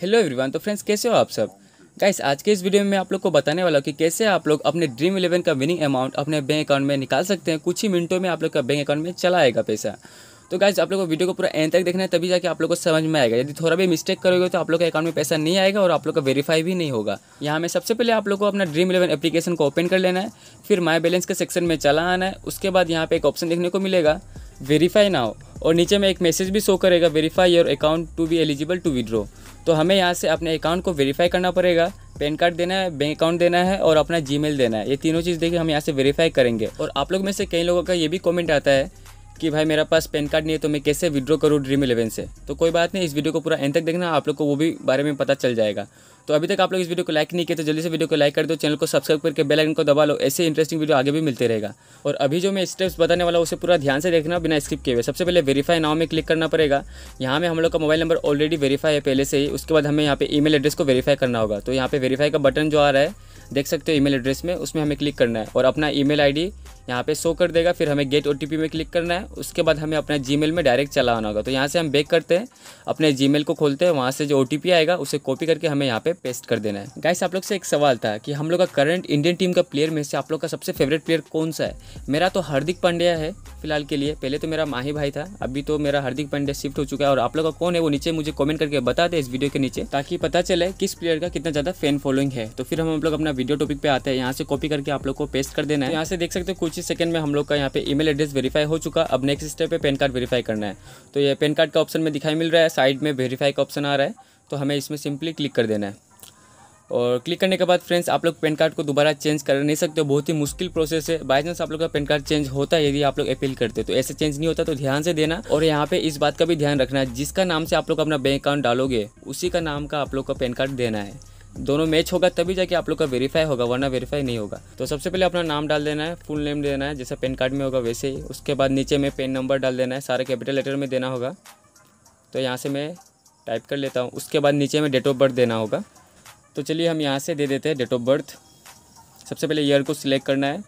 hello everyone तो friends कैसे हो आप सब गाइस आज के इस वीडियो में मैं आप लोग को बताने वाला हूँ कि कैसे आप लोग अपने ड्रीम इलेवन का विनिंग अमाउंट अपने बैंक अकाउंट में निकाल सकते हैं कुछ ही मिनटों में आप लोग का बैंक अकाउंट में चला आएगा पैसा तो गाइज आप लोग को वीडियो को पूरा एंड तक देखना है तभी जाके आप लोग को समझ में आएगा यदि थोड़ा भी मिस्टेक करोगे तो आप लोग के अकाउंट में पैसा नहीं आएगा और आप लोग का वेरीफाई भी नहीं होगा यहाँ में सबसे पहले आप लोग को अपना ड्रीम इलेवन एप्लीकेशन को ओपन कर लेना है फिर माई बैलेंस के सेक्शन में चला आना है उसके बाद यहाँ पर एक ऑप्शन देखने को मिलेगा वेरीफाई ना हो और नीचे में एक मैसेज भी शो करेगा verify your account to be eligible to withdraw तो हमें यहाँ से अपने अकाउंट को वेरीफाई करना पड़ेगा पैन कार्ड देना है बैंक अकाउंट देना है और अपना जीमेल देना है ये तीनों चीज़ देखिए हम यहाँ से वेरीफाई करेंगे और आप लोग में से कई लोगों का ये भी कमेंट आता है कि भाई मेरा पास पैन कार्ड नहीं है तो मैं कैसे विड्रॉ करूँ ड्रीम इलेवन से तो कोई बात नहीं इस वीडियो को पूरा एंड तक देखना आप लोग को वो भी बारे में पता चल जाएगा तो अभी तक आप लोग इस वीडियो को लाइक नहीं किया तो जल्दी से वीडियो को लाइक कर दो चैनल को सब्सक्राइब करके बेल आइकन को दबा लो ऐसे इंटरेस्टिंग वीडियो आगे भी मिलते रहेगा और अभी जो मैं स्टेप्स बताने वाला उसे पूरा ध्यान से देखना बिना स्किप किए हुए सबसे पहले वेरीफाई नाव में क्लिक करना पड़ेगा यहाँ में हम लोग का मोबाइल नंबर ऑलरेडी वेरीफाई है पहले से ही उसके बाद हमें यहाँ पे मेल एड्रेस को वेरीफाई करना होगा तो यहाँ पे वेरीफाई का बटन जो आ रहा है देख सकते हो मेल एड्रेस में उसमें हमें क्लिक करना है और अपना आई डी यहाँ पे शो कर देगा फिर हमें गेट ओ में क्लिक करना है उसके बाद हमें अपना जी में डायरेक्ट चलाना होगा तो यहाँ से हम बेक करते हैं अपने जी को खोलते हैं वहाँ से जो ओ आएगा उसे कॉपी करके हमें यहाँ पे पेस्ट कर देना है गाइस आप लोग से एक सवाल था कि हम लोग का करंट इंडियन टीम का प्लेयर में से आप लोग का सबसे फेवरेट प्लेयर कौन सा है मेरा तो हार्दिक पांड्या है फिलहाल के लिए पहले तो मेरा माही भाई था अभी तो मेरा हार्दिक पांडे शिफ्ट हो चुका है और आप लोग का कौन है वो नीचे मुझे कमेंट करके बता दे इस वीडियो के नीचे ताकि पता चले किस प्लेयर का कितना ज़्यादा फैन फॉलोइंग है तो फिर हम लोग अपना वीडियो टॉपिक पे आते हैं यहाँ से कॉपी करके आप लोग को पेस्ट कर देना है यहाँ से देख सकते हो कुछ ही सेकंड में हम लोग का यहाँ पे ईमेल एड्रेस वेरीफाई हो चुका अब नेक्स्ट स्टेप पे पैन कार्ड वेरीफाई करना है तो ये पैन कार्ड का ऑप्शन में दिखाई मिल रहा है साइड में वेरीफाई का ऑप्शन आ रहा है तो हमें इसमें सिंपली क्लिक कर देना है और क्लिक करने के बाद फ्रेंड्स आप लोग पेन कार्ड को दोबारा चेंज कर नहीं सकते हो बहुत ही मुश्किल प्रोसेस है बाई चांस आप लोग का पेन कार्ड चेंज होता है यदि आप लोग अपील करते तो ऐसे चेंज नहीं होता तो ध्यान से देना और यहाँ पे इस बात का भी ध्यान रखना है जिसका नाम से आप लोग अपना बैंक अकाउंट डालोगे उसी का नाम का आप लोग का पेन कार्ड देना है दोनों मैच होगा तभी जाके आप लोग का वेरीफाई होगा वरना वेरीफाई नहीं होगा तो सबसे पहले अपना नाम डाल देना है फुल नेम देना है जैसा पेन कार्ड में होगा वैसे ही उसके बाद नीचे में पेन नंबर डाल देना है सारे कैपिटल लेटर में देना होगा तो यहाँ से मैं टाइप कर लेता हूँ उसके बाद नीचे में डेट ऑफ बर्थ देना होगा तो चलिए हम यहाँ से दे देते हैं डेट ऑफ बर्थ सबसे पहले ईयर को सिलेक्ट करना है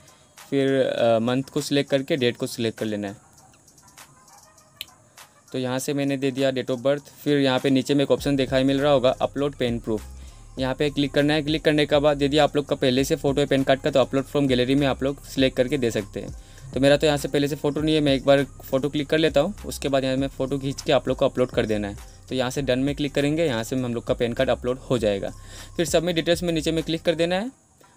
फिर मंथ को सिलेक्ट करके डेट को सिलेक्ट कर लेना है तो यहाँ से मैंने दे दिया डेट ऑफ बर्थ फिर यहाँ पे नीचे में एक ऑप्शन देखा मिल रहा होगा अपलोड पेन प्रूफ यहाँ पे क्लिक करना है क्लिक करने के बाद यदि आप लोग का पहले से फोटो है पेन कार्ड का तो अपलोड फ्रॉम गैलरी में आप लोग सिलेक्ट करके दे सकते हैं तो मेरा तो यहाँ से पहले से फ़ोटो नहीं है मैं एक बार फ़ोटो क्लिक कर लेता हूँ उसके बाद यहाँ मैं फ़ोटो खींच के आप लोग को अपलोड कर देना है तो यहाँ से डन में क्लिक करेंगे यहाँ से हम लोग का पैन कार्ड अपलोड हो जाएगा फिर सबमिट डिटेल्स में नीचे में क्लिक कर देना है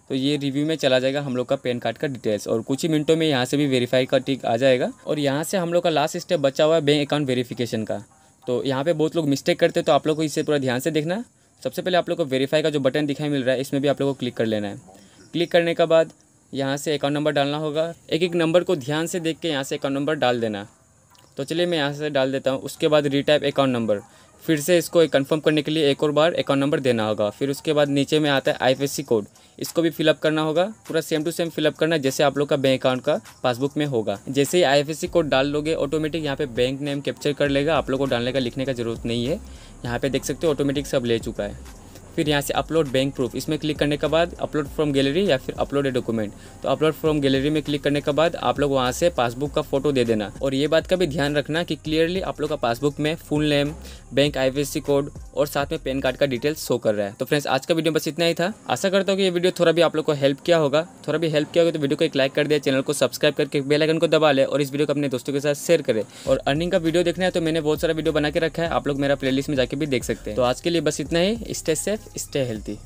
तो ये रिव्यू में चला जाएगा हम लोग का पैन कार्ड का डिटेल्स और कुछ ही मिनटों में यहाँ से भी वेरीफाई का टिक आ जाएगा और यहाँ से हम लोग का लास्ट स्टेप बचा हुआ है बैंक अकाउंट वेरीफिकेशन का तो यहाँ पे बहुत लोग मिस्टेक करते हैं तो आप लोग को इसे पूरा ध्यान से देखना सबसे पहले आप लोग को वेरीफाई का जो बटन दिखाई मिल रहा है इसमें भी आप लोग को क्लिक कर लेना है क्लिक करने के बाद यहाँ से अकाउंट नंबर डालना होगा एक एक नंबर को ध्यान से देख के यहाँ से अकाउंट नंबर डाल देना तो चलिए मैं यहाँ से डाल देता हूँ उसके बाद रीटाइप अकाउंट नंबर फिर से इसको कन्फर्म करने के लिए एक और बार अकाउंट नंबर देना होगा फिर उसके बाद नीचे में आता है आईएफएससी कोड इसको भी फिलअप करना होगा पूरा सेम टू सेम फिलअप करना जैसे आप लोग का बैंक अकाउंट का पासबुक में होगा जैसे ही आईएफएससी कोड डाल लोगे ऑटोमेटिक यहाँ पे बैंक नेम कैप्चर कर लेगा आप लोग को डालने का लिखने का जरूरत नहीं है यहाँ पे देख सकते हो ऑटोमेटिक सब ले चुका है फिर यहाँ से अपलोड बैंक प्रूफ इसमें क्लिक करने के बाद अपलोड फ्रॉम गैलरी या फिर अपलोड ए डॉक्यूमेंट तो अपलोड फ्रॉम गैलरी में क्लिक करने के बाद आप लोग वहाँ से पासबुक का फोटो दे देना और ये बात का भी ध्यान रखना कि क्लियरली आप लोग का पासबुक में full name bank I code और साथ में पैन कार्ड का डिटेल्स शो कर रहा है तो फ्रेंड्स आज का वीडियो बस इतना ही था आशा करता हूँ कि ये वीडियो थोड़ा भी आप लोग को हेल्प किया होगा थोड़ा भी हेल्प किया होगा तो वीडियो को एक लाइक कर दे चैनल को सब्सक्राइब करके बेलाइकन को दबा ले और इस वीडियो को अपने दोस्तों के साथ शेयर करें और अर्निंग का वीडियो देखना है तो मैंने बहुत सारा वीडियो बना के रखा है आप लोग मेरा प्ले में जाकर भी देख सकते हैं तो आज के लिए बस इतना ही स्टेज से स्टे हेल्थी